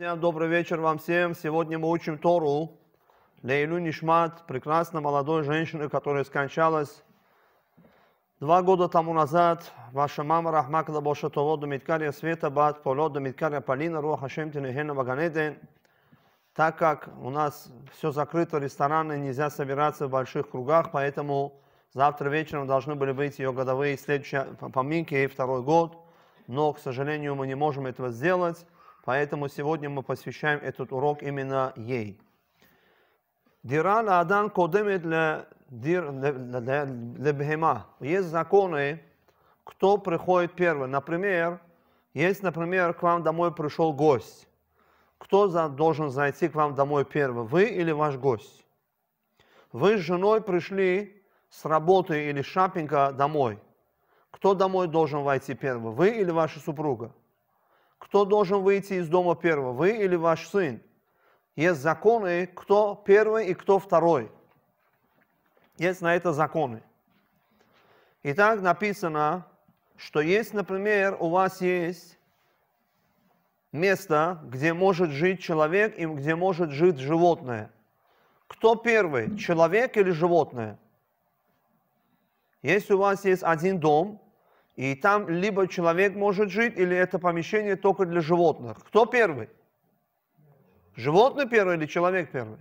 Всем добрый вечер вам всем. Сегодня мы учим Тору. Лейлю Нишмат, прекрасная молодой женщина, которая скончалась два года тому назад. Ваша мама Рахмакла Бошатово, Думиткария Света Бат, Поло, Думиткария Полина, Руа Хашем Тинехена ваганеден. Так как у нас все закрыто, рестораны, нельзя собираться в больших кругах, поэтому завтра вечером должны были быть ее годовые следующие поминки, ей второй год. Но, к сожалению, мы не можем этого сделать. Поэтому сегодня мы посвящаем этот урок именно ей. Диран Адан кодемит лебхема. Есть законы, кто приходит первый. Например, есть, например, к вам домой пришел гость. Кто за, должен зайти к вам домой первым, вы или ваш гость? Вы с женой пришли с работы или шапинга домой. Кто домой должен войти первым, вы или ваша супруга? Кто должен выйти из дома первого, вы или ваш сын? Есть законы, кто первый и кто второй. Есть на это законы. И так написано, что есть, например, у вас есть место, где может жить человек и где может жить животное. Кто первый, человек или животное? Если у вас есть один дом, и там либо человек может жить, или это помещение только для животных. Кто первый? Животное первое или человек первый?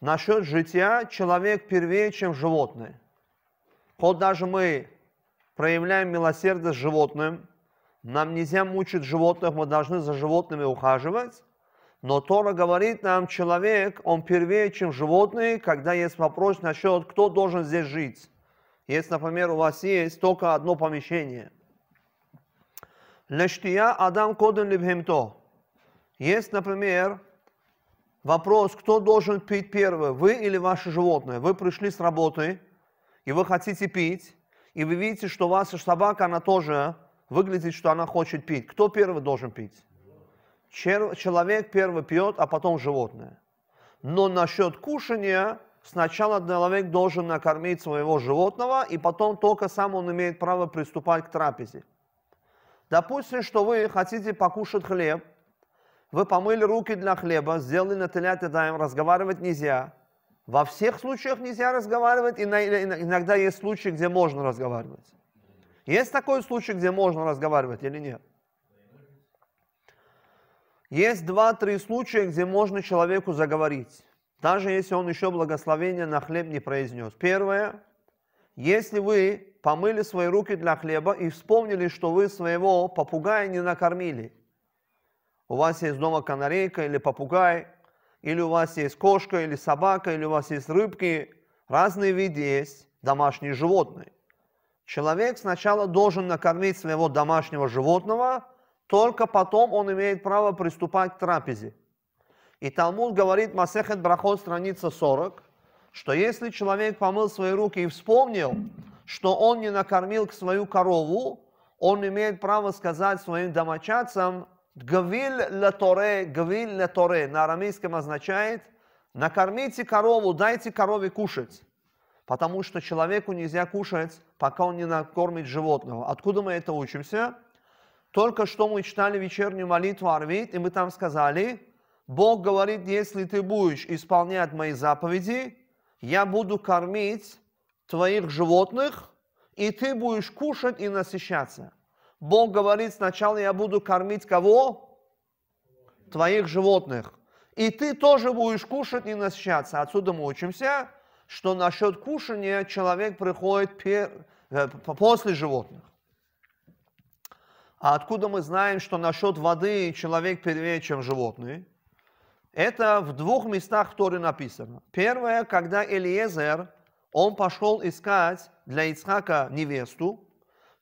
Насчет жития человек первее, чем животное. Хоть даже мы проявляем милосердие с животным, нам нельзя мучить животных, мы должны за животными ухаживать. Но Тора говорит нам, человек, он первее, чем животные, когда есть вопрос насчет, кто должен здесь жить. Если, например, у вас есть только одно помещение. Лештия Адам Коден Либхемто. Есть, например, вопрос, кто должен пить первый, вы или ваше животное. Вы пришли с работы, и вы хотите пить, и вы видите, что у ваша собака, она тоже выглядит, что она хочет пить. Кто первый должен пить? Человек первый пьет, а потом животное. Но насчет кушания сначала человек должен накормить своего животного, и потом только сам он имеет право приступать к трапезе. Допустим, что вы хотите покушать хлеб, вы помыли руки для хлеба, сделали на им разговаривать нельзя. Во всех случаях нельзя разговаривать, и иногда есть случаи, где можно разговаривать. Есть такой случай, где можно разговаривать или нет? Есть два-три случая, где можно человеку заговорить даже если он еще благословение на хлеб не произнес. Первое, если вы помыли свои руки для хлеба и вспомнили, что вы своего попугая не накормили, у вас есть дома канарейка или попугай, или у вас есть кошка или собака, или у вас есть рыбки, разные виды есть домашние животные. Человек сначала должен накормить своего домашнего животного, только потом он имеет право приступать к трапезе. И Талмуд говорит, Масехет Брахот, страница 40, что если человек помыл свои руки и вспомнил, что он не накормил свою корову, он имеет право сказать своим домочадцам «Гавиль латоре, гавиль латоре» на арамейском означает «накормите корову, дайте корове кушать». Потому что человеку нельзя кушать, пока он не накормит животного. Откуда мы это учимся? Только что мы читали вечернюю молитву Арвит, и мы там сказали – Бог говорит, если ты будешь исполнять мои заповеди, я буду кормить твоих животных, и ты будешь кушать и насыщаться. Бог говорит, сначала я буду кормить кого? Твоих животных. И ты тоже будешь кушать и насыщаться. Отсюда мы учимся, что насчет кушания человек приходит пер... Э, после животных. А откуда мы знаем, что насчет воды человек первее, чем животные? Это в двух местах которые написано. Первое, когда Элиезер, он пошел искать для Ицхака невесту,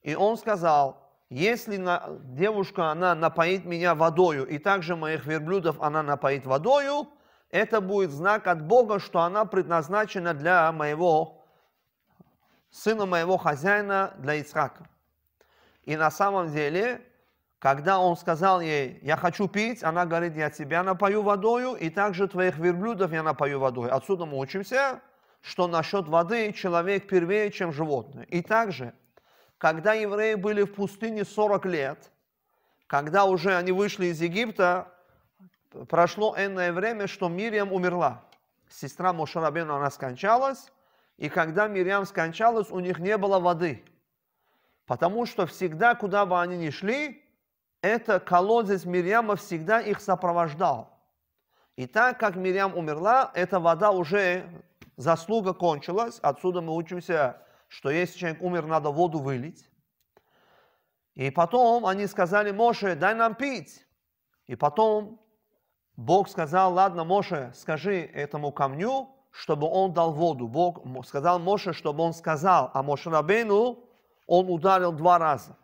и он сказал, если на, девушка, она напоит меня водою, и также моих верблюдов она напоит водою, это будет знак от Бога, что она предназначена для моего сына, моего хозяина, для Ицхака. И на самом деле когда он сказал ей, я хочу пить, она говорит, я тебя напою водою, и также твоих верблюдов я напою водой. Отсюда мы учимся, что насчет воды человек первее, чем животное. И также, когда евреи были в пустыне 40 лет, когда уже они вышли из Египта, прошло энное время, что Мириам умерла. Сестра Мошарабена, она скончалась, и когда Мириам скончалась, у них не было воды. Потому что всегда, куда бы они ни шли, это колодец Мирьяма всегда их сопровождал. И так как Мирьям умерла, эта вода уже, заслуга кончилась. Отсюда мы учимся, что если человек умер, надо воду вылить. И потом они сказали, Моше, дай нам пить. И потом Бог сказал, ладно, Моше, скажи этому камню, чтобы он дал воду. Бог сказал Моше, чтобы он сказал, а Моше Рабейну он ударил два раза.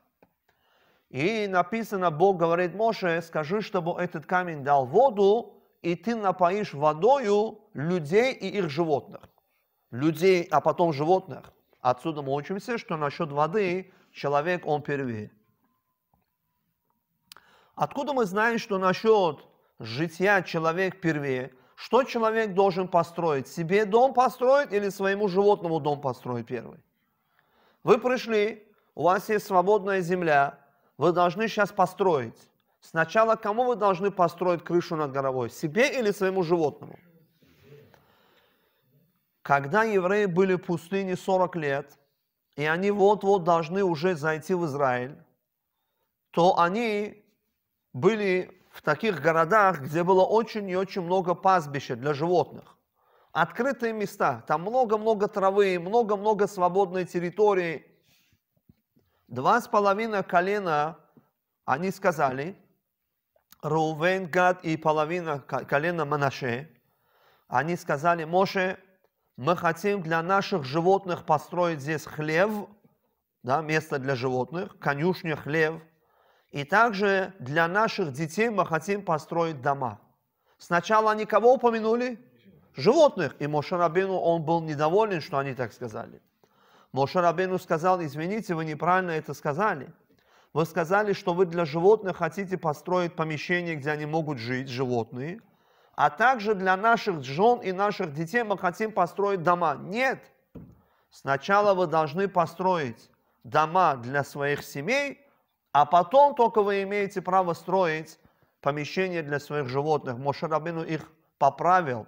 И написано, Бог говорит, Моше, скажи, чтобы этот камень дал воду, и ты напоишь водою людей и их животных. Людей, а потом животных. Отсюда мы учимся, что насчет воды человек, он первее. Откуда мы знаем, что насчет жития человек первее? Что человек должен построить? Себе дом построить или своему животному дом построить первый? Вы пришли, у вас есть свободная земля, вы должны сейчас построить. Сначала кому вы должны построить крышу над головой? Себе или своему животному? Когда евреи были в пустыне 40 лет, и они вот-вот должны уже зайти в Израиль, то они были в таких городах, где было очень и очень много пастбища для животных. Открытые места, там много-много травы, много-много свободной территории – Два с половиной колена, они сказали, Рувен, Гад и половина колена Манаше, они сказали, Моше, мы хотим для наших животных построить здесь хлев, да, место для животных, конюшня, хлев. И также для наших детей мы хотим построить дома. Сначала они кого упомянули? Животных. И Моше Рабину, он был недоволен, что они так сказали. Моше Рабейну сказал, извините, вы неправильно это сказали. Вы сказали, что вы для животных хотите построить помещение, где они могут жить, животные, а также для наших жен и наших детей мы хотим построить дома. Нет! Сначала вы должны построить дома для своих семей, а потом только вы имеете право строить помещение для своих животных. Моше Рабину их поправил.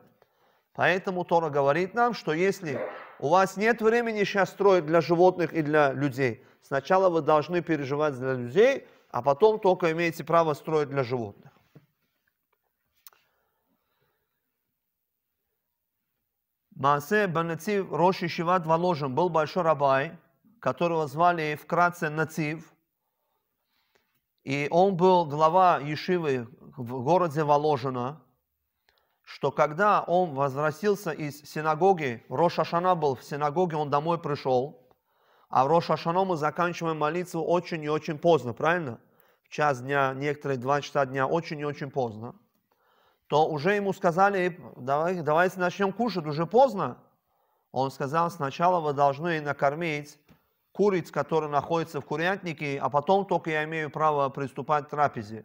Поэтому Тора говорит нам, что если у вас нет времени сейчас строить для животных и для людей. Сначала вы должны переживать для людей, а потом только имеете право строить для животных. Маасе Банатив Роши Шиват Воложен был большой рабай, которого звали вкратце Натив. И он был глава Ешивы в городе Воложина что когда он возвратился из синагоги, Рошашана был в синагоге, он домой пришел, а в Рошашану мы заканчиваем молитву очень и очень поздно, правильно? В час дня, некоторые два часа дня, очень и очень поздно. То уже ему сказали, давай, давайте начнем кушать, уже поздно. Он сказал, сначала вы должны накормить куриц, которые находятся в курятнике, а потом только я имею право приступать к трапезе.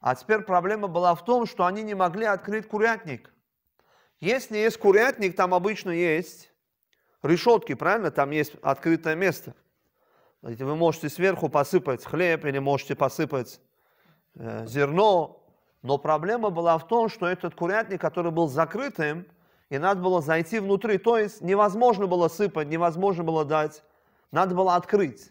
А теперь проблема была в том, что они не могли открыть курятник. Если есть курятник, там обычно есть решетки, правильно? Там есть открытое место. Вы можете сверху посыпать хлеб или можете посыпать э, зерно. Но проблема была в том, что этот курятник, который был закрытым, и надо было зайти внутри. То есть невозможно было сыпать, невозможно было дать. Надо было открыть.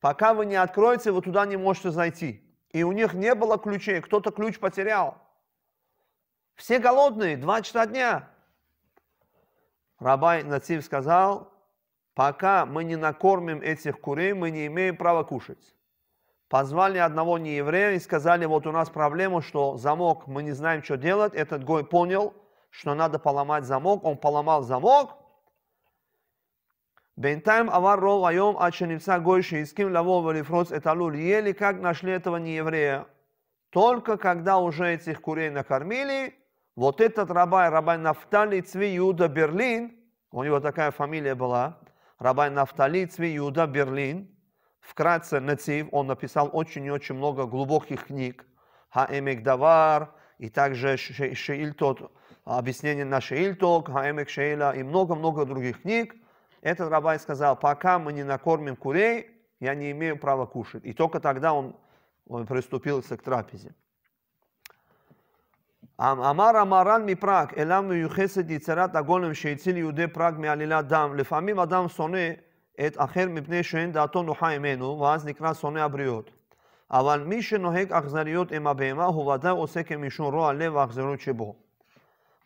Пока вы не откроете, вы туда не можете зайти и у них не было ключей, кто-то ключ потерял. Все голодные, два часа дня. Рабай Натив сказал, пока мы не накормим этих курей, мы не имеем права кушать. Позвали одного нееврея и сказали, вот у нас проблема, что замок, мы не знаем, что делать. Этот гой понял, что надо поломать замок, он поломал замок – Бентайм Авар Ров Айом Аченевца Гойши Иским Лавова Лифроц Эталуль ели, как нашли этого нееврея. Только когда уже этих курей накормили, вот этот рабай, рабай Нафтали Цви Юда Берлин, у него такая фамилия была, рабай Нафтали Цви Юда Берлин, вкратце Нацив, он написал очень и очень много глубоких книг, Хаэмик Давар, и также Шеильтот, объяснение на Шеильток, Хаэмик Шеила и много-много других книг, этот рабай сказал, пока мы не накормим курей, я не имею права кушать. И только тогда он, он приступился к трапезе. אמר המהר"ן מפראג, אלא מיוחסת יצירת הגולם שהציל יהודי פראג מעלילת דם. לפעמים אדם שונא את אחר מפני שאין דעתו נוחה עמנו, ואז נקרא שונא הבריות. אבל מי שנוהג אכזריות עם הבהמה, הוא ודאי עושה כמשום רוע לב האכזריות שבו.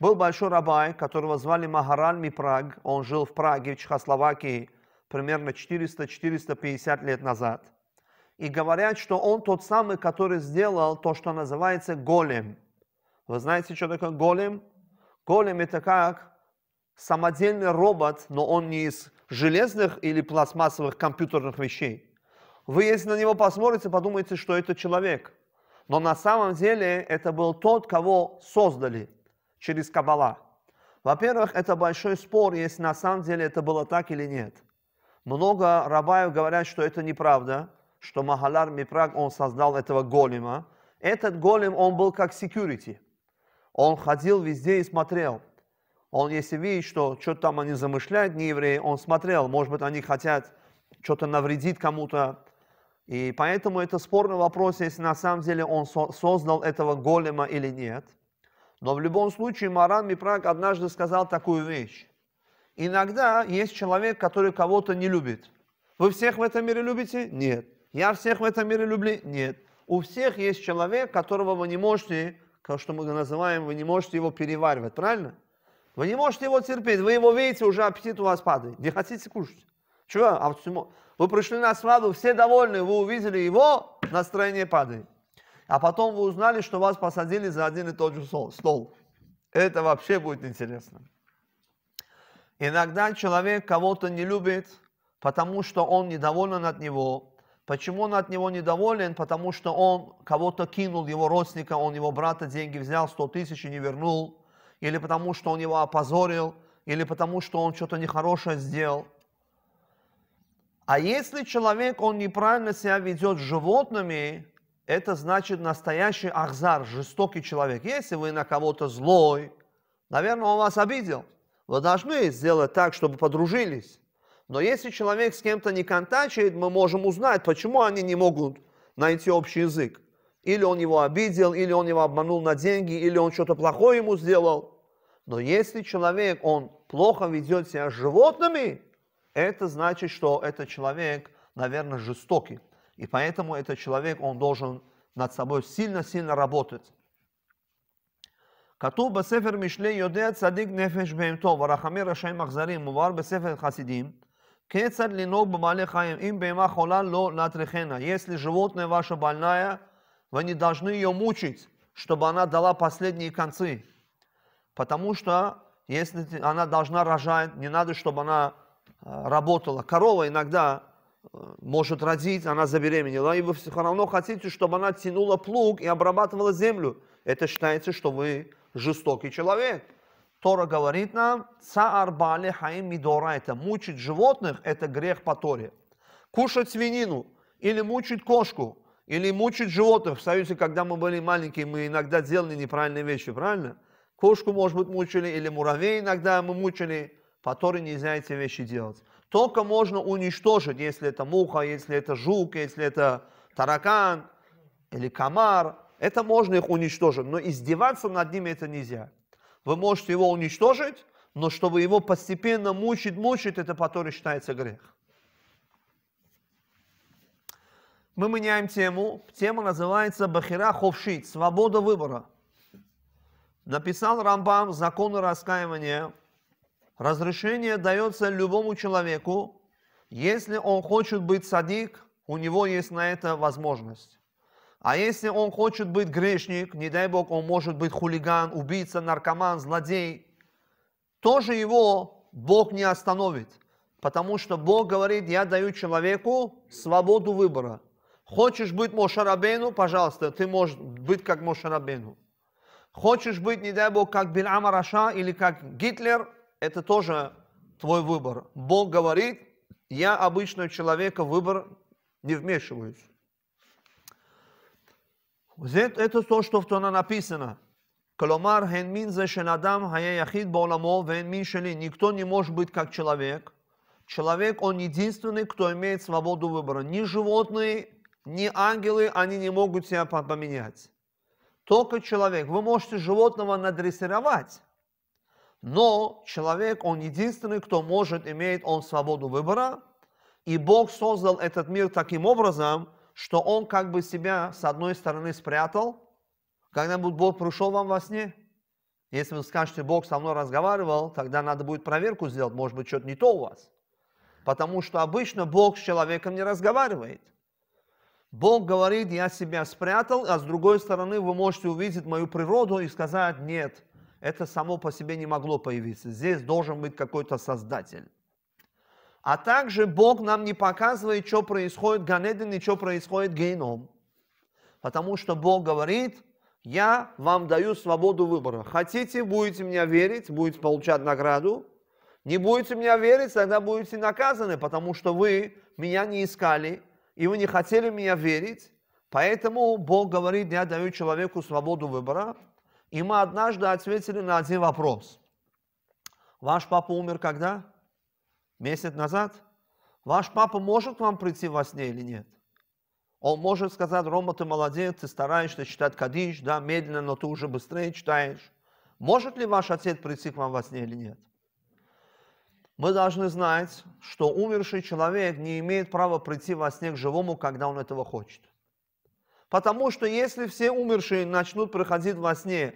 Был большой рабай, которого звали Махараль Мипраг. Он жил в Праге, в Чехословакии, примерно 400-450 лет назад. И говорят, что он тот самый, который сделал то, что называется голем. Вы знаете, что такое голем? Голем это как самодельный робот, но он не из железных или пластмассовых компьютерных вещей. Вы, если на него посмотрите, подумаете, что это человек. Но на самом деле это был тот, кого создали – через кабала. Во-первых, это большой спор, если на самом деле это было так или нет. Много рабаев говорят, что это неправда, что Махалар Мипраг, он создал этого голема. Этот голем, он был как security. Он ходил везде и смотрел. Он, если видит, что что-то там они замышляют, не евреи, он смотрел, может быть, они хотят что-то навредить кому-то. И поэтому это спорный вопрос, если на самом деле он создал этого голема или нет – но в любом случае Маран Мипраг однажды сказал такую вещь. Иногда есть человек, который кого-то не любит. Вы всех в этом мире любите? Нет. Я всех в этом мире люблю? Нет. У всех есть человек, которого вы не можете, что мы называем, вы не можете его переваривать, правильно? Вы не можете его терпеть, вы его видите, уже аппетит у вас падает, не хотите кушать. Чего? А почему? Вы пришли на свадьбу, все довольны, вы увидели его, настроение падает а потом вы узнали, что вас посадили за один и тот же стол. Это вообще будет интересно. Иногда человек кого-то не любит, потому что он недоволен от него. Почему он от него недоволен? Потому что он кого-то кинул, его родственника, он его брата деньги взял, 100 тысяч и не вернул. Или потому что он его опозорил, или потому что он что-то нехорошее сделал. А если человек, он неправильно себя ведет с животными, это значит настоящий ахзар, жестокий человек. Если вы на кого-то злой, наверное, он вас обидел. Вы должны сделать так, чтобы подружились. Но если человек с кем-то не контачит, мы можем узнать, почему они не могут найти общий язык. Или он его обидел, или он его обманул на деньги, или он что-то плохое ему сделал. Но если человек, он плохо ведет себя с животными, это значит, что этот человек, наверное, жестокий. И поэтому этот человек, он должен над собой сильно-сильно работать. כתוב בספר משלי יודע צדיק נפש בהמתו, ורחמים רשעים אכזרים, מובהר בספר хасидим. כיצד לנהוג בבעלי חיים, им בהמה חולה ло להטריחנה. Если животное ваше больная, вы не должны ее мучить, чтобы она дала последние концы. Потому что если она должна рожать, не надо, чтобы она э, работала. Корова иногда может родить, она забеременела, и вы все равно хотите, чтобы она тянула плуг и обрабатывала землю. Это считается, что вы жестокий человек. Тора говорит нам, цаар бали хаим мидора, это мучить животных, это грех по Торе. Кушать свинину, или мучить кошку, или мучить животных. В Союзе, когда мы были маленькие, мы иногда делали неправильные вещи, правильно? Кошку, может быть, мучили, или муравей иногда мы мучили. По Торе нельзя эти вещи делать только можно уничтожить, если это муха, если это жук, если это таракан или комар. Это можно их уничтожить, но издеваться над ними это нельзя. Вы можете его уничтожить, но чтобы его постепенно мучить, мучить, это потом считается грех. Мы меняем тему. Тема называется Бахира Ховшит, свобода выбора. Написал Рамбам законы раскаивания Разрешение дается любому человеку, если он хочет быть садик, у него есть на это возможность. А если он хочет быть грешник, не дай бог, он может быть хулиган, убийца, наркоман, злодей, тоже его Бог не остановит. Потому что Бог говорит, я даю человеку свободу выбора. Хочешь быть Мошарабену, пожалуйста, ты можешь быть как Мошарабену. Хочешь быть, не дай Бог, как Бельам Араша или как Гитлер, это тоже твой выбор. Бог говорит, я обычного человека выбор не вмешиваюсь. Это то, что в Тона написано. Коломар хенмин за шенадам хая яхид боламо венмин шели. Никто не может быть как человек. Человек, он единственный, кто имеет свободу выбора. Ни животные, ни ангелы, они не могут себя поменять. Только человек. Вы можете животного надрессировать, но человек, он единственный, кто может, имеет он свободу выбора. И Бог создал этот мир таким образом, что он как бы себя с одной стороны спрятал. Когда-нибудь Бог пришел вам во сне? Если вы скажете, Бог со мной разговаривал, тогда надо будет проверку сделать, может быть, что-то не то у вас. Потому что обычно Бог с человеком не разговаривает. Бог говорит, я себя спрятал, а с другой стороны вы можете увидеть мою природу и сказать, нет, это само по себе не могло появиться. Здесь должен быть какой-то создатель. А также Бог нам не показывает, что происходит Ганедин и что происходит Гейном, Потому что Бог говорит, я вам даю свободу выбора. Хотите, будете меня верить, будете получать награду. Не будете меня верить, тогда будете наказаны, потому что вы меня не искали, и вы не хотели меня верить. Поэтому Бог говорит, я даю человеку свободу выбора. И мы однажды ответили на один вопрос. Ваш папа умер когда? Месяц назад? Ваш папа может вам прийти во сне или нет? Он может сказать, Рома, ты молодец, ты стараешься читать Кадиш, да, медленно, но ты уже быстрее читаешь. Может ли ваш отец прийти к вам во сне или нет? Мы должны знать, что умерший человек не имеет права прийти во сне к живому, когда он этого хочет. Потому что если все умершие начнут проходить во сне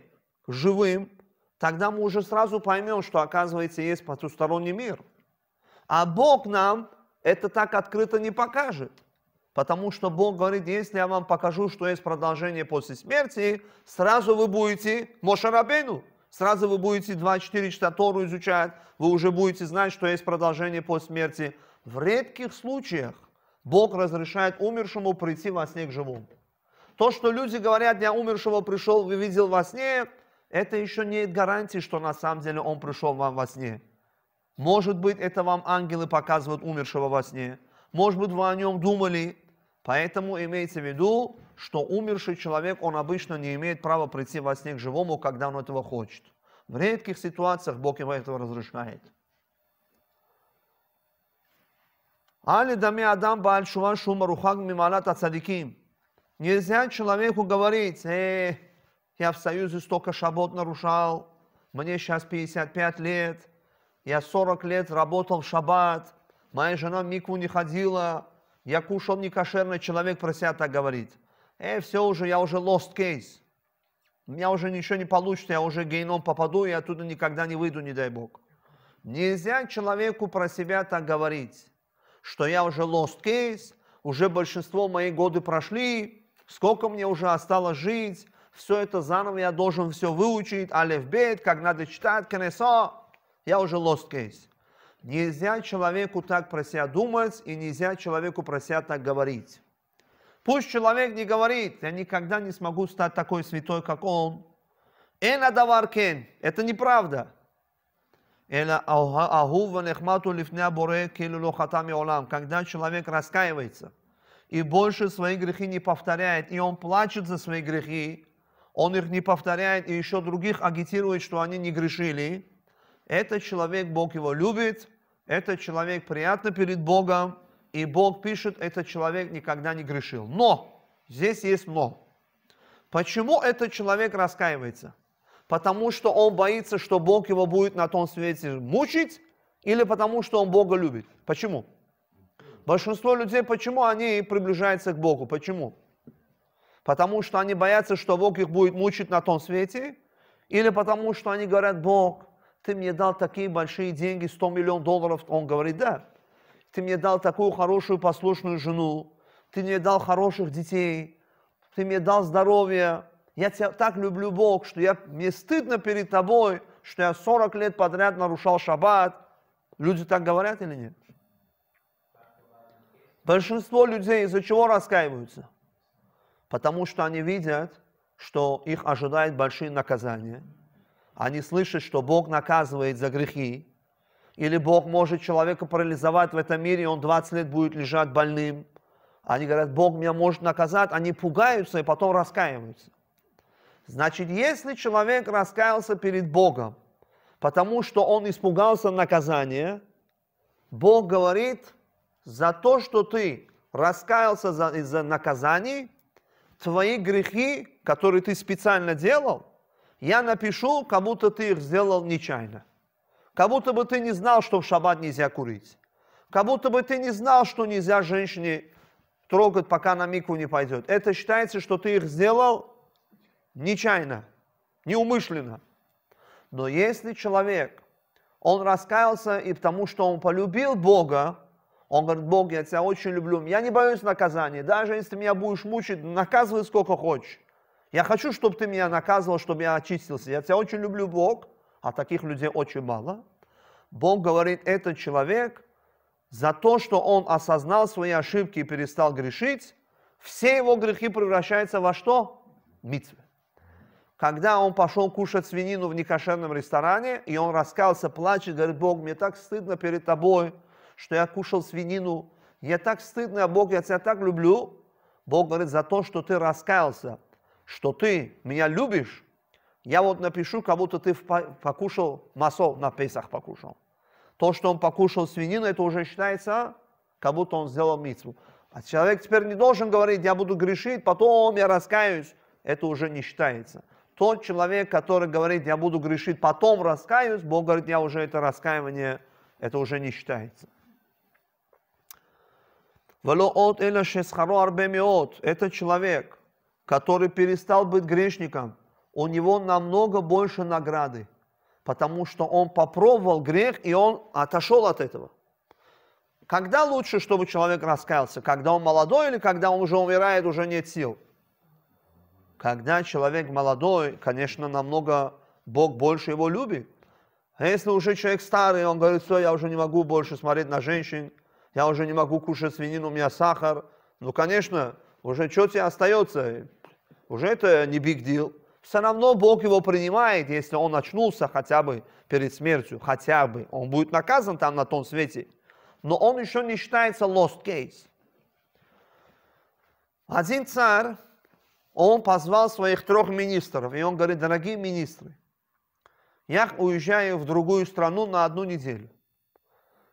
живым, тогда мы уже сразу поймем, что, оказывается, есть потусторонний мир. А Бог нам это так открыто не покажет. Потому что Бог говорит, если я вам покажу, что есть продолжение после смерти, сразу вы будете Мошарабейну, сразу вы будете 24 часа Тору изучать, вы уже будете знать, что есть продолжение после смерти. В редких случаях Бог разрешает умершему прийти во сне к живому. То, что люди говорят, я умершего пришел, вы видел во сне, это еще не гарантия, что на самом деле он пришел вам во сне. Может быть, это вам ангелы показывают умершего во сне. Может быть, вы о нем думали. Поэтому имейте в виду, что умерший человек, он обычно не имеет права прийти во сне к живому, когда он этого хочет. В редких ситуациях Бог его этого разрешает. Али дами адам бааль шуван шумарухаг мималат ацадиким. Нельзя человеку говорить, э, я в Союзе столько шабот нарушал, мне сейчас 55 лет, я 40 лет работал в шаббат, моя жена мику не ходила, я кушал не кошерный человек про себя так говорит. Э, все уже, я уже lost case. У меня уже ничего не получится, я уже гейном попаду, я оттуда никогда не выйду, не дай бог. Нельзя человеку про себя так говорить, что я уже lost case, уже большинство моих годы прошли, сколько мне уже осталось жить, все это заново я должен все выучить, алиф бет, как надо читать, конесо, я уже lost case. Нельзя человеку так про себя думать и нельзя человеку про себя так говорить. Пусть человек не говорит, я никогда не смогу стать такой святой, как он. Эна даваркен, это неправда. Когда человек раскаивается – и больше свои грехи не повторяет, и он плачет за свои грехи, он их не повторяет и еще других агитирует, что они не грешили, этот человек, Бог его любит, этот человек приятно перед Богом, и Бог пишет, этот человек никогда не грешил. Но, здесь есть но. Почему этот человек раскаивается? Потому что он боится, что Бог его будет на том свете мучить, или потому что он Бога любит? Почему? Большинство людей, почему они приближаются к Богу? Почему? Потому что они боятся, что Бог их будет мучить на том свете, или потому что они говорят, Бог, ты мне дал такие большие деньги, 100 миллионов долларов. Он говорит, да. Ты мне дал такую хорошую послушную жену, ты мне дал хороших детей, ты мне дал здоровье. Я тебя так люблю, Бог, что я, мне стыдно перед тобой, что я 40 лет подряд нарушал шаббат. Люди так говорят или нет? Большинство людей из-за чего раскаиваются? Потому что они видят, что их ожидают большие наказания. Они слышат, что Бог наказывает за грехи. Или Бог может человека парализовать в этом мире, и он 20 лет будет лежать больным. Они говорят, Бог меня может наказать. Они пугаются и потом раскаиваются. Значит, если человек раскаялся перед Богом, потому что он испугался наказания, Бог говорит – за то, что ты раскаялся за, из-за наказаний, твои грехи, которые ты специально делал, я напишу, как будто ты их сделал нечаянно. Как будто бы ты не знал, что в шаббат нельзя курить. Как будто бы ты не знал, что нельзя женщине трогать, пока на мику не пойдет. Это считается, что ты их сделал нечаянно, неумышленно. Но если человек, он раскаялся и потому, что он полюбил Бога, он говорит, Бог, я тебя очень люблю, я не боюсь наказания, даже если ты меня будешь мучить, наказывай сколько хочешь. Я хочу, чтобы ты меня наказывал, чтобы я очистился. Я тебя очень люблю, Бог, а таких людей очень мало. Бог говорит, этот человек за то, что он осознал свои ошибки и перестал грешить, все его грехи превращаются во что? Митве. Когда он пошел кушать свинину в некошерном ресторане, и он раскался, плачет, говорит, Бог, мне так стыдно перед тобой, что я кушал свинину. Мне так стыдно, а Бог, я тебя так люблю. Бог говорит, за то, что ты раскаялся, что ты меня любишь, я вот напишу, как будто ты покушал масо, на Песах покушал. То, что он покушал свинину, это уже считается, а? как будто он сделал митву. А человек теперь не должен говорить, я буду грешить, потом я раскаюсь. Это уже не считается. Тот человек, который говорит, я буду грешить, потом раскаюсь, Бог говорит, я уже это раскаивание, это уже не считается. Вало от эля Это человек, который перестал быть грешником. У него намного больше награды, потому что он попробовал грех, и он отошел от этого. Когда лучше, чтобы человек раскаялся? Когда он молодой или когда он уже умирает, уже нет сил? Когда человек молодой, конечно, намного Бог больше его любит. А если уже человек старый, он говорит, все, я уже не могу больше смотреть на женщин, я уже не могу кушать свинину, у меня сахар. Ну, конечно, уже что тебе остается? Уже это не big deal. Все равно Бог его принимает, если он очнулся хотя бы перед смертью, хотя бы. Он будет наказан там на том свете. Но он еще не считается lost case. Один царь, он позвал своих трех министров, и он говорит, дорогие министры, я уезжаю в другую страну на одну неделю.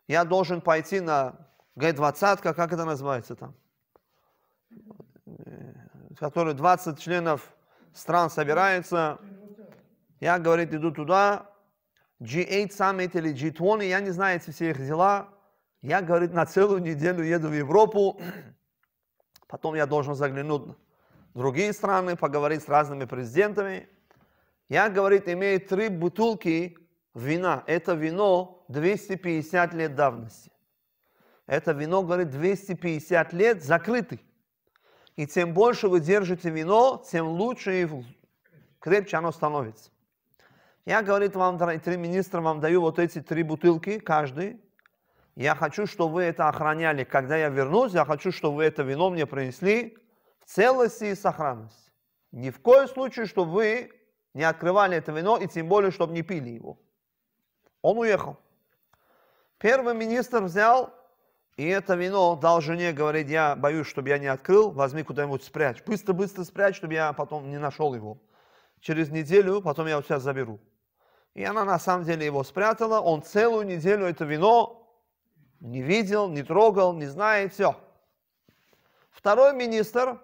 Я должен пойти на Говорит, двадцатка, как это называется там? В которой 20 членов стран собирается. Я, говорит, иду туда. G8 саммит или G20, я не знаю эти все их дела. Я, говорит, на целую неделю еду в Европу. Потом я должен заглянуть в другие страны, поговорить с разными президентами. Я, говорит, имею три бутылки вина. Это вино 250 лет давности. Это вино, говорит, 250 лет закрытый, И тем больше вы держите вино, тем лучше и крепче оно становится. Я, говорит, вам, три министра, вам даю вот эти три бутылки каждый. Я хочу, чтобы вы это охраняли. Когда я вернусь, я хочу, чтобы вы это вино мне принесли в целости и сохранности. Ни в коем случае, чтобы вы не открывали это вино, и тем более, чтобы не пили его. Он уехал. Первый министр взял и это вино дал жене, говорит, я боюсь, чтобы я не открыл, возьми куда-нибудь спрячь. Быстро-быстро спрячь, чтобы я потом не нашел его. Через неделю потом я у тебя заберу. И она на самом деле его спрятала. Он целую неделю это вино не видел, не трогал, не знает, все. Второй министр,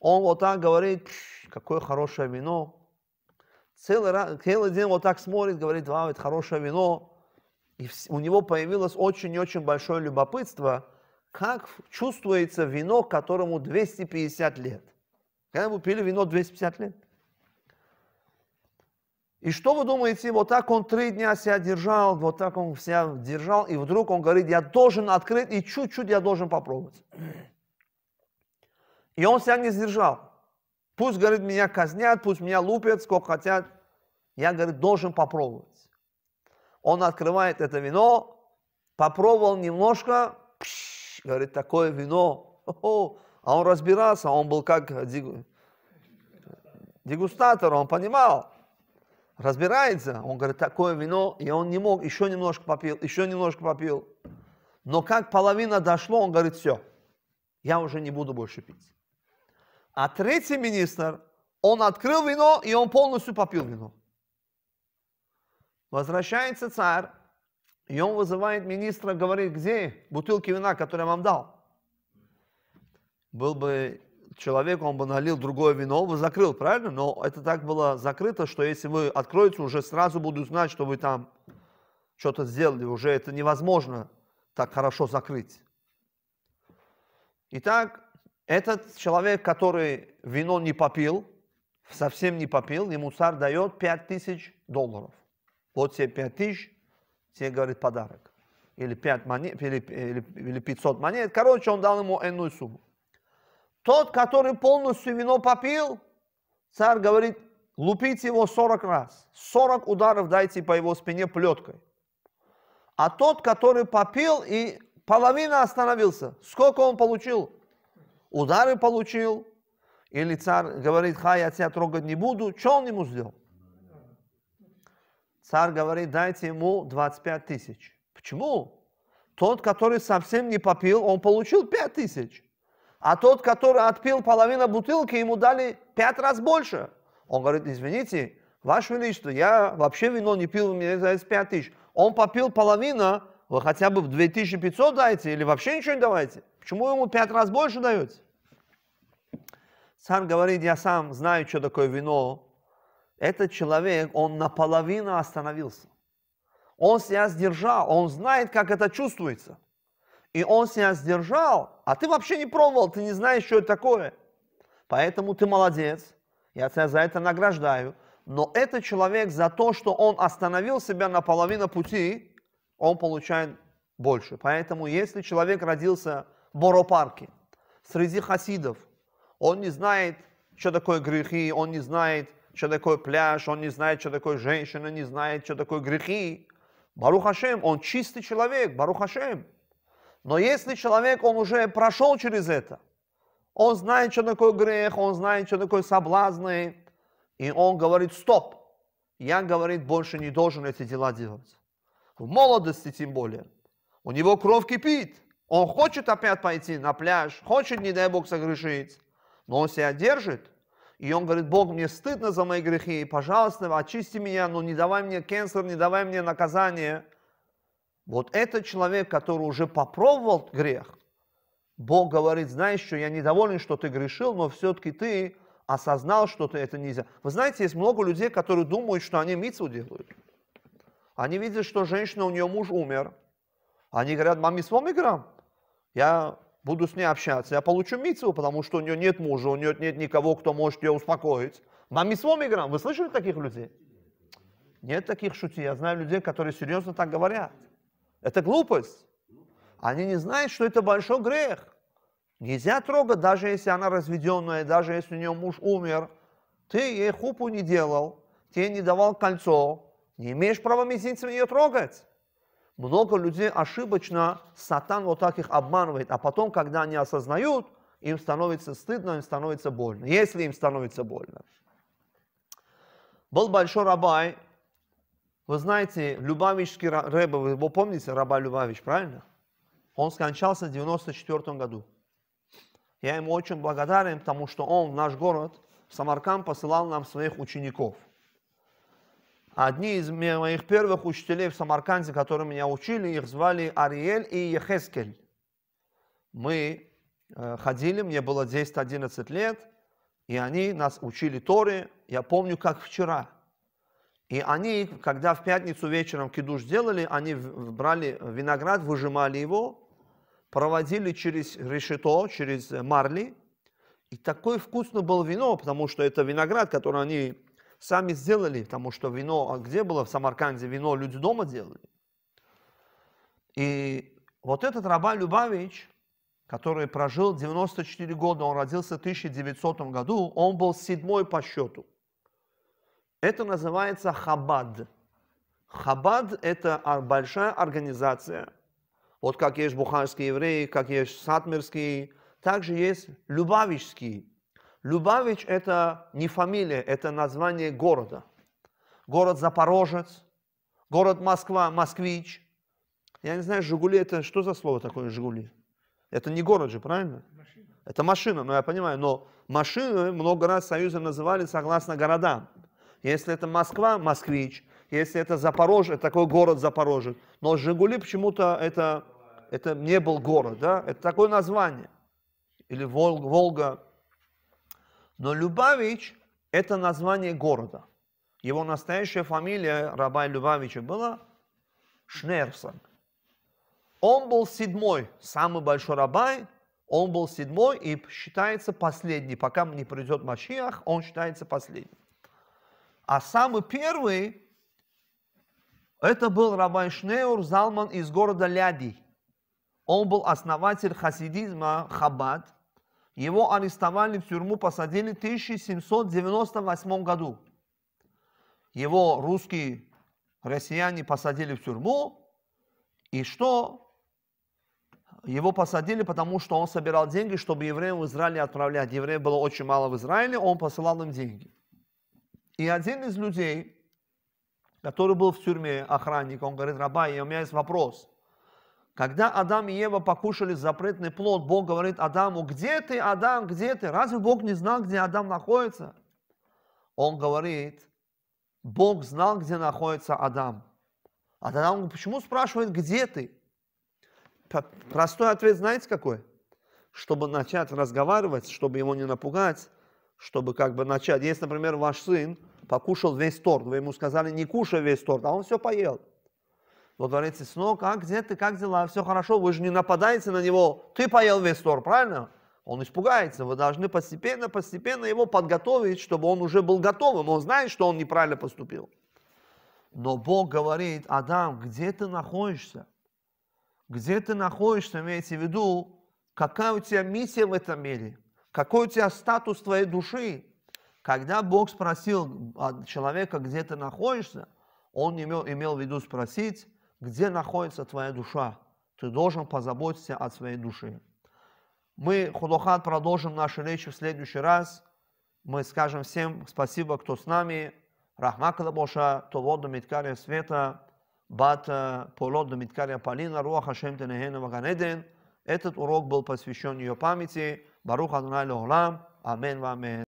он вот так говорит, какое хорошее вино. Целый, раз, целый день вот так смотрит, говорит, вау, это хорошее вино. И у него появилось очень-очень большое любопытство, как чувствуется вино, которому 250 лет. Когда вы пили вино 250 лет? И что вы думаете, вот так он три дня себя держал, вот так он себя держал, и вдруг он говорит, я должен открыть, и чуть-чуть я должен попробовать. И он себя не сдержал. Пусть, говорит, меня казнят, пусть меня лупят, сколько хотят. Я, говорит, должен попробовать. Он открывает это вино, попробовал немножко, пш, говорит, такое вино. А он разбирался, он был как дегустатор, он понимал, разбирается. Он говорит, такое вино, и он не мог, еще немножко попил, еще немножко попил. Но как половина дошло, он говорит, все, я уже не буду больше пить. А третий министр, он открыл вино, и он полностью попил вино. Возвращается царь, и он вызывает министра, говорит, где бутылки вина, которые я вам дал? Был бы человек, он бы налил другое вино, бы закрыл, правильно? Но это так было закрыто, что если вы откроете, уже сразу будут знать, что вы там что-то сделали. Уже это невозможно так хорошо закрыть. Итак, этот человек, который вино не попил, совсем не попил, ему царь дает 5000 долларов. Вот тебе 5 тысяч, тебе говорит подарок. Или, 5 монет, или, или, или 500 монет. Короче, он дал ему энную сумму. Тот, который полностью вино попил, царь говорит, лупите его 40 раз. 40 ударов дайте по его спине плеткой. А тот, который попил и половина остановился, сколько он получил? Удары получил. Или царь говорит, хай, я тебя трогать не буду. Что он ему сделал? Царь говорит, дайте ему 25 тысяч. Почему? Тот, который совсем не попил, он получил 5 тысяч. А тот, который отпил половину бутылки, ему дали 5 раз больше. Он говорит, извините, Ваше Величество, я вообще вино не пил, мне за 5 тысяч. Он попил половину, вы хотя бы в 2500 дайте или вообще ничего не давайте. Почему ему 5 раз больше даете? Царь говорит, я сам знаю, что такое вино, этот человек, он наполовину остановился. Он себя сдержал, он знает, как это чувствуется. И он себя сдержал, а ты вообще не пробовал, ты не знаешь, что это такое. Поэтому ты молодец, я тебя за это награждаю. Но этот человек за то, что он остановил себя на половину пути, он получает больше. Поэтому если человек родился в Боропарке, среди хасидов, он не знает, что такое грехи, он не знает, что такое пляж, он не знает, что такое женщина, не знает, что такое грехи. Барух Хашем, он чистый человек, Барух Хашем. Но если человек, он уже прошел через это, он знает, что такое грех, он знает, что такое соблазны, и он говорит, стоп, я, говорит, больше не должен эти дела делать. В молодости тем более. У него кровь кипит. Он хочет опять пойти на пляж, хочет, не дай бог, согрешить, но он себя держит. И он говорит, Бог, мне стыдно за мои грехи, и, пожалуйста, очисти меня, но ну, не давай мне кенсер, не давай мне наказание. Вот этот человек, который уже попробовал грех, Бог говорит, знаешь что, я недоволен, что ты грешил, но все-таки ты осознал, что ты это нельзя. Вы знаете, есть много людей, которые думают, что они митцву делают. Они видят, что женщина, у нее муж умер. Они говорят, мам, митцвом играем. Я буду с ней общаться, я получу митцву, потому что у нее нет мужа, у нее нет никого, кто может ее успокоить. На митцвом играем. Вы слышали таких людей? Нет таких шути. Я знаю людей, которые серьезно так говорят. Это глупость. Они не знают, что это большой грех. Нельзя трогать, даже если она разведенная, даже если у нее муж умер. Ты ей хупу не делал, тебе не давал кольцо. Не имеешь права мизинцем ее трогать. Много людей ошибочно сатан вот так их обманывает, а потом, когда они осознают, им становится стыдно, им становится больно, если им становится больно. Был большой рабай, вы знаете, Любавичский рэбе, вы его помните, раба Любавич, правильно? Он скончался в 94 году. Я ему очень благодарен, потому что он в наш город, в Самарканд, посылал нам своих учеников – Одни из моих первых учителей в Самарканде, которые меня учили, их звали Ариэль и Ехескель. Мы э, ходили, мне было 10-11 лет, и они нас учили Торы, я помню, как вчера. И они, когда в пятницу вечером кидуш делали, они брали виноград, выжимали его, проводили через решето, через марли, и такое вкусно было вино, потому что это виноград, который они сами сделали, потому что вино, а где было в Самарканде, вино люди дома делали. И вот этот раба Любавич, который прожил 94 года, он родился в 1900 году, он был седьмой по счету. Это называется Хабад. Хабад – это большая организация. Вот как есть бухарские евреи, как есть сатмерские, также есть любавичские Любавич – это не фамилия, это название города. Город Запорожец, город Москва, Москвич. Я не знаю, Жигули – это что за слово такое Жигули? Это не город же, правильно? Машина. Это машина, но ну, я понимаю, но машины много раз союзы называли согласно городам. Если это Москва, Москвич, если это Запорожье, такой город Запорожье. Но Жигули почему-то это, это не был город, да? Это такое название. Или Волга, Волга но Любавич – это название города. Его настоящая фамилия Рабай Любавича была Шнерсон. Он был седьмой, самый большой рабай, он был седьмой и считается последний. Пока не придет Машиах, он считается последним. А самый первый, это был рабай Шнеур Залман из города Ляди. Он был основатель хасидизма Хабад – его арестовали, в тюрьму посадили в 1798 году. Его русские россияне посадили в тюрьму. И что? Его посадили, потому что он собирал деньги, чтобы евреям в Израиле отправлять. Евреев было очень мало в Израиле, он посылал им деньги. И один из людей, который был в тюрьме, охранник, он говорит, раба, у меня есть вопрос. Когда Адам и Ева покушали запретный плод, Бог говорит Адаму, где ты, Адам, где ты? Разве Бог не знал, где Адам находится? Он говорит, Бог знал, где находится Адам. А Адам почему спрашивает, где ты? Простой ответ знаете какой? Чтобы начать разговаривать, чтобы его не напугать, чтобы как бы начать. Если, например, ваш сын покушал весь торт, вы ему сказали, не кушай весь торт, а он все поел – вот говорит, сынок, а где ты, как дела, все хорошо, вы же не нападаете на него, ты поел весь тор, правильно? Он испугается, вы должны постепенно, постепенно его подготовить, чтобы он уже был готовым, он знает, что он неправильно поступил. Но Бог говорит, Адам, где ты находишься? Где ты находишься, имеете в виду, какая у тебя миссия в этом мире? Какой у тебя статус твоей души? Когда Бог спросил а, человека, где ты находишься, он имел, имел в виду спросить, где находится твоя душа. Ты должен позаботиться о своей душе. Мы, Худохат, продолжим наши речи в следующий раз. Мы скажем всем спасибо, кто с нами. Рахмакала Боша, Товода Миткария Света, Бата э, Полода Миткария Полина, Руаха Шемте Нехена Ваганеден. Этот урок был посвящен ее памяти. Баруха Дунай Леолам. Амин вам.